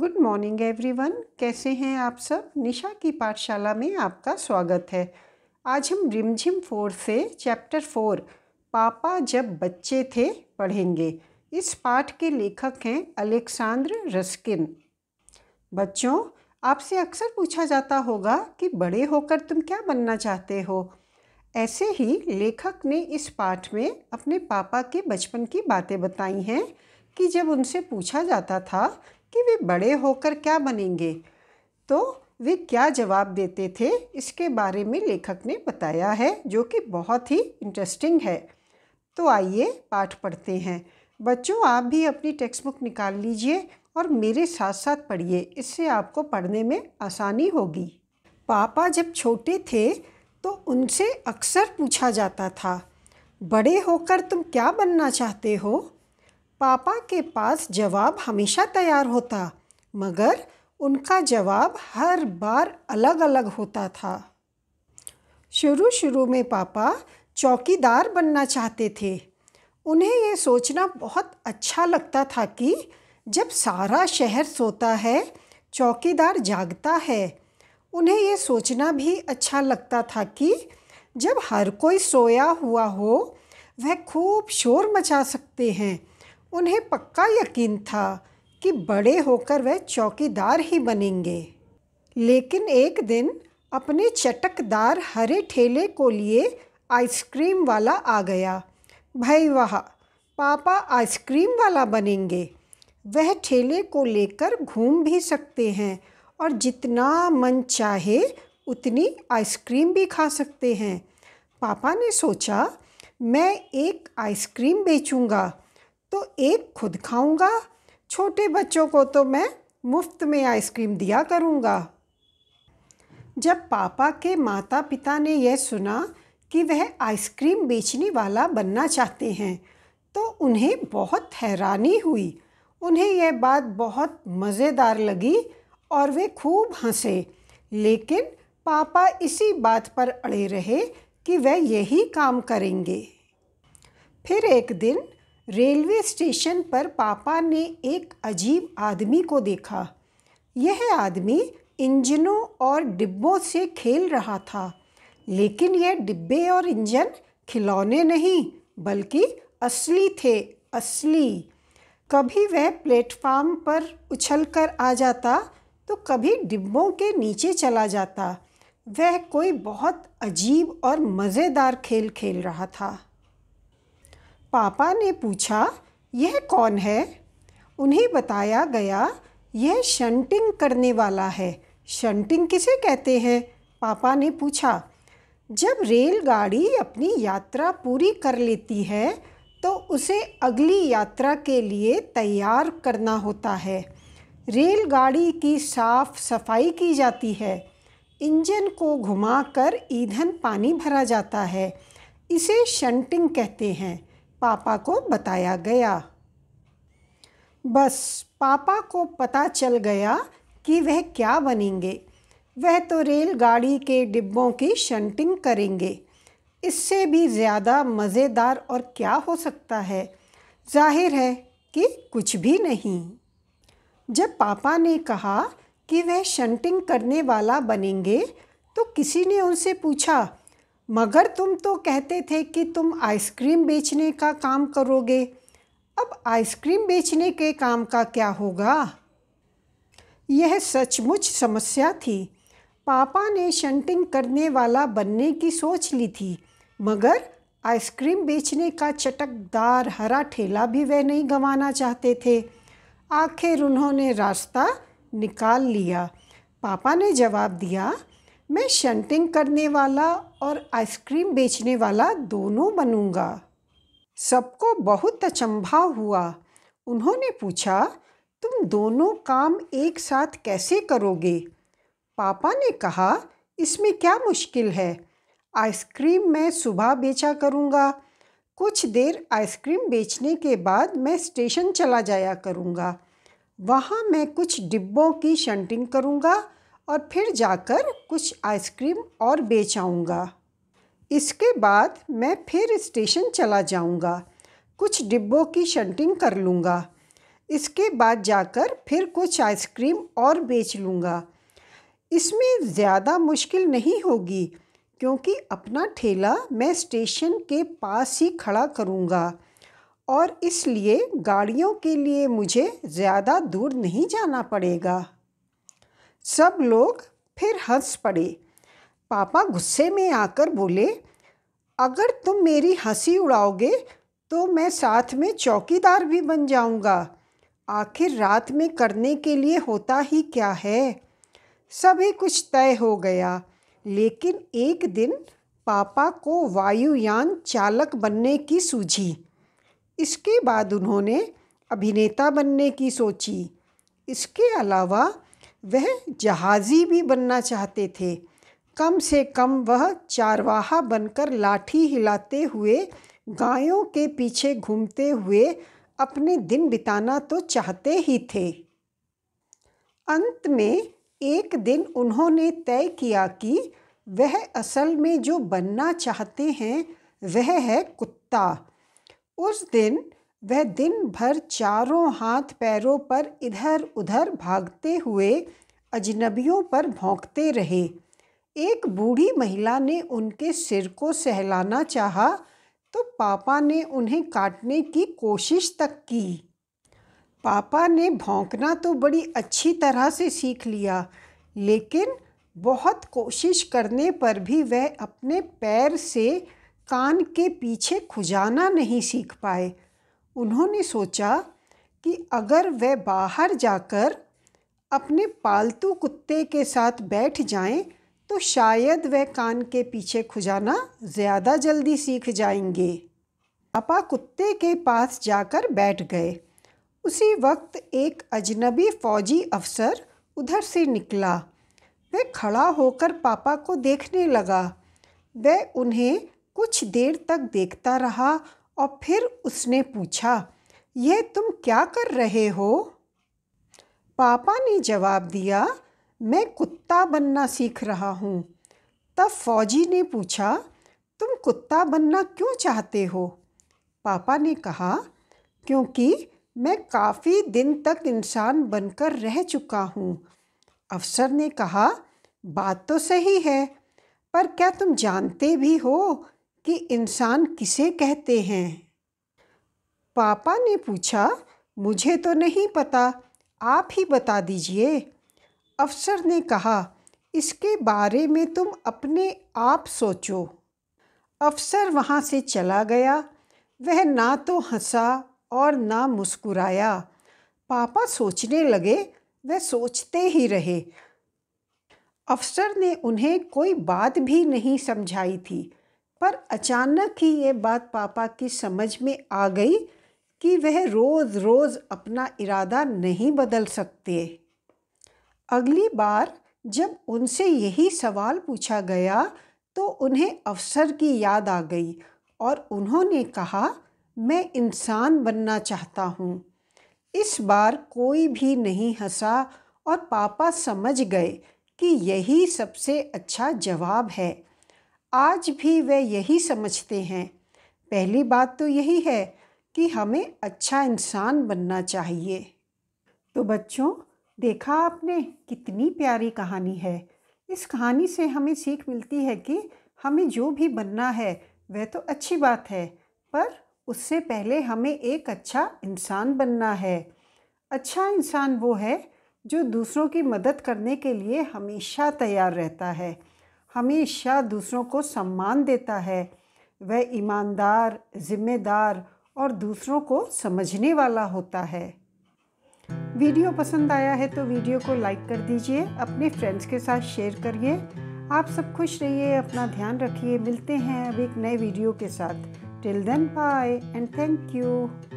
good morning everyone कैसे हैं आप सब निशा की पाठशाला में आपका स्वागत है आज हम रिमझिम फोर से चैप्टर फोर पापा जब बच्चे थे पढ़ेंगे इस पाठ के लेखक हैं अलेक्सांद्र रस्किन बच्चों आपसे अक्सर पूछा जाता होगा कि बड़े होकर तुम क्या बनना चाहते हो ऐसे ही लेखक ने इस पाठ में अपने पापा के बचपन की बातें बताई हैं कि जब उनसे पूछा जाता था कि वे बड़े होकर क्या बनेंगे तो वे क्या जवाब देते थे इसके बारे में लेखक ने बताया है जो कि बहुत ही इंटरेस्टिंग है तो आइए पाठ पढ़ते हैं बच्चों आप भी अपनी टेक्स्ट बुक निकाल लीजिए और मेरे साथ साथ पढ़िए इससे आपको पढ़ने में आसानी होगी पापा जब छोटे थे तो उनसे अक्सर पूछा जाता था बड़े होकर तुम क्या बनना चाहते हो पापा के पास जवाब हमेशा तैयार होता मगर उनका जवाब हर बार अलग अलग होता था शुरू शुरू में पापा चौकीदार बनना चाहते थे उन्हें ये सोचना बहुत अच्छा लगता था कि जब सारा शहर सोता है चौकीदार जागता है उन्हें ये सोचना भी अच्छा लगता था कि जब हर कोई सोया हुआ हो वह खूब शोर मचा सकते हैं उन्हें पक्का यकीन था कि बड़े होकर वह चौकीदार ही बनेंगे लेकिन एक दिन अपने चटकदार हरे ठेले को लिए आइसक्रीम वाला आ गया भाई वाह पापा आइसक्रीम वाला बनेंगे वह ठेले को लेकर घूम भी सकते हैं और जितना मन चाहे उतनी आइसक्रीम भी खा सकते हैं पापा ने सोचा मैं एक आइसक्रीम बेचूंगा तो एक खुद खाऊंगा छोटे बच्चों को तो मैं मुफ्त में आइसक्रीम दिया करूँगा जब पापा के माता पिता ने यह सुना कि वह आइसक्रीम बेचने वाला बनना चाहते हैं तो उन्हें बहुत हैरानी हुई उन्हें यह बात बहुत मज़ेदार लगी और वे खूब हंसे लेकिन पापा इसी बात पर अड़े रहे कि वह यही काम करेंगे फिर एक दिन रेलवे स्टेशन पर पापा ने एक अजीब आदमी को देखा यह आदमी इंजनों और डिब्बों से खेल रहा था लेकिन यह डिब्बे और इंजन खिलौने नहीं बल्कि असली थे असली कभी वह प्लेटफार्म पर उछलकर आ जाता तो कभी डिब्बों के नीचे चला जाता वह कोई बहुत अजीब और मज़ेदार खेल खेल रहा था पापा ने पूछा यह कौन है उन्हें बताया गया यह शंटिंग करने वाला है शंटिंग किसे कहते हैं पापा ने पूछा जब रेलगाड़ी अपनी यात्रा पूरी कर लेती है तो उसे अगली यात्रा के लिए तैयार करना होता है रेलगाड़ी की साफ सफाई की जाती है इंजन को घुमाकर ईंधन पानी भरा जाता है इसे शंटिंग कहते हैं पापा को बताया गया बस पापा को पता चल गया कि वह क्या बनेंगे वह तो रेलगाड़ी के डिब्बों की शंटिंग करेंगे इससे भी ज़्यादा मज़ेदार और क्या हो सकता है जाहिर है कि कुछ भी नहीं जब पापा ने कहा कि वह शंटिंग करने वाला बनेंगे तो किसी ने उनसे पूछा मगर तुम तो कहते थे कि तुम आइसक्रीम बेचने का काम करोगे अब आइसक्रीम बेचने के काम का क्या होगा यह सचमुच समस्या थी पापा ने शंटिंग करने वाला बनने की सोच ली थी मगर आइसक्रीम बेचने का चटकदार हरा ठेला भी वह नहीं गंवाना चाहते थे आखिर उन्होंने रास्ता निकाल लिया पापा ने जवाब दिया मैं शंटिंग करने वाला और आइसक्रीम बेचने वाला दोनों बनूंगा सबको बहुत अचंभा हुआ उन्होंने पूछा तुम दोनों काम एक साथ कैसे करोगे पापा ने कहा इसमें क्या मुश्किल है आइसक्रीम मैं सुबह बेचा करूँगा कुछ देर आइसक्रीम बेचने के बाद मैं स्टेशन चला जाया करूँगा वहाँ मैं कुछ डिब्बों की शंटिंग करूँगा और फिर जाकर कुछ आइसक्रीम और बेचाऊँगा इसके बाद मैं फिर स्टेशन चला जाऊँगा कुछ डिब्बों की शंटिंग कर लूँगा इसके बाद जाकर फिर कुछ आइसक्रीम और बेच लूँगा इसमें ज़्यादा मुश्किल नहीं होगी क्योंकि अपना ठेला मैं स्टेशन के पास ही खड़ा करूँगा और इसलिए गाड़ियों के लिए मुझे ज़्यादा दूर नहीं जाना पड़ेगा सब लोग फिर हंस पड़े पापा गुस्से में आकर बोले अगर तुम मेरी हंसी उड़ाओगे तो मैं साथ में चौकीदार भी बन जाऊंगा आखिर रात में करने के लिए होता ही क्या है सभी कुछ तय हो गया लेकिन एक दिन पापा को वायुयान चालक बनने की सूझी इसके बाद उन्होंने अभिनेता बनने की सोची इसके अलावा वह जहाज़ी भी बनना चाहते थे कम से कम वह चारवाहा बनकर लाठी हिलाते हुए गायों के पीछे घूमते हुए अपने दिन बिताना तो चाहते ही थे अंत में एक दिन उन्होंने तय किया कि वह असल में जो बनना चाहते हैं वह है कुत्ता उस दिन वह दिन भर चारों हाथ पैरों पर इधर उधर भागते हुए अजनबियों पर भौंकते रहे एक बूढ़ी महिला ने उनके सिर को सहलाना चाहा तो पापा ने उन्हें काटने की कोशिश तक की पापा ने भौंकना तो बड़ी अच्छी तरह से सीख लिया लेकिन बहुत कोशिश करने पर भी वह अपने पैर से कान के पीछे खुजाना नहीं सीख पाए उन्होंने सोचा कि अगर वे बाहर जाकर अपने पालतू कुत्ते के साथ बैठ जाएं तो शायद वह कान के पीछे खुजाना ज़्यादा जल्दी सीख जाएंगे पापा कुत्ते के पास जाकर बैठ गए उसी वक्त एक अजनबी फौजी अफसर उधर से निकला वह खड़ा होकर पापा को देखने लगा वह उन्हें कुछ देर तक देखता रहा और फिर उसने पूछा यह तुम क्या कर रहे हो पापा ने जवाब दिया मैं कुत्ता बनना सीख रहा हूँ तब फौजी ने पूछा तुम कुत्ता बनना क्यों चाहते हो पापा ने कहा क्योंकि मैं काफ़ी दिन तक इंसान बनकर रह चुका हूँ अफसर ने कहा बात तो सही है पर क्या तुम जानते भी हो कि इंसान किसे कहते हैं पापा ने पूछा मुझे तो नहीं पता आप ही बता दीजिए अफसर ने कहा इसके बारे में तुम अपने आप सोचो अफसर वहाँ से चला गया वह ना तो हंसा और ना मुस्कुराया पापा सोचने लगे वह सोचते ही रहे अफसर ने उन्हें कोई बात भी नहीं समझाई थी पर अचानक ही ये बात पापा की समझ में आ गई कि वह रोज़ रोज़ अपना इरादा नहीं बदल सकते अगली बार जब उनसे यही सवाल पूछा गया तो उन्हें अवसर की याद आ गई और उन्होंने कहा मैं इंसान बनना चाहता हूँ इस बार कोई भी नहीं हंसा और पापा समझ गए कि यही सबसे अच्छा जवाब है आज भी वे यही समझते हैं पहली बात तो यही है कि हमें अच्छा इंसान बनना चाहिए तो बच्चों देखा आपने कितनी प्यारी कहानी है इस कहानी से हमें सीख मिलती है कि हमें जो भी बनना है वह तो अच्छी बात है पर उससे पहले हमें एक अच्छा इंसान बनना है अच्छा इंसान वो है जो दूसरों की मदद करने के लिए हमेशा तैयार रहता है हमेशा दूसरों को सम्मान देता है वह ईमानदार जिम्मेदार और दूसरों को समझने वाला होता है वीडियो पसंद आया है तो वीडियो को लाइक कर दीजिए अपने फ्रेंड्स के साथ शेयर करिए आप सब खुश रहिए अपना ध्यान रखिए मिलते हैं अब एक नए वीडियो के साथ till then bye and thank you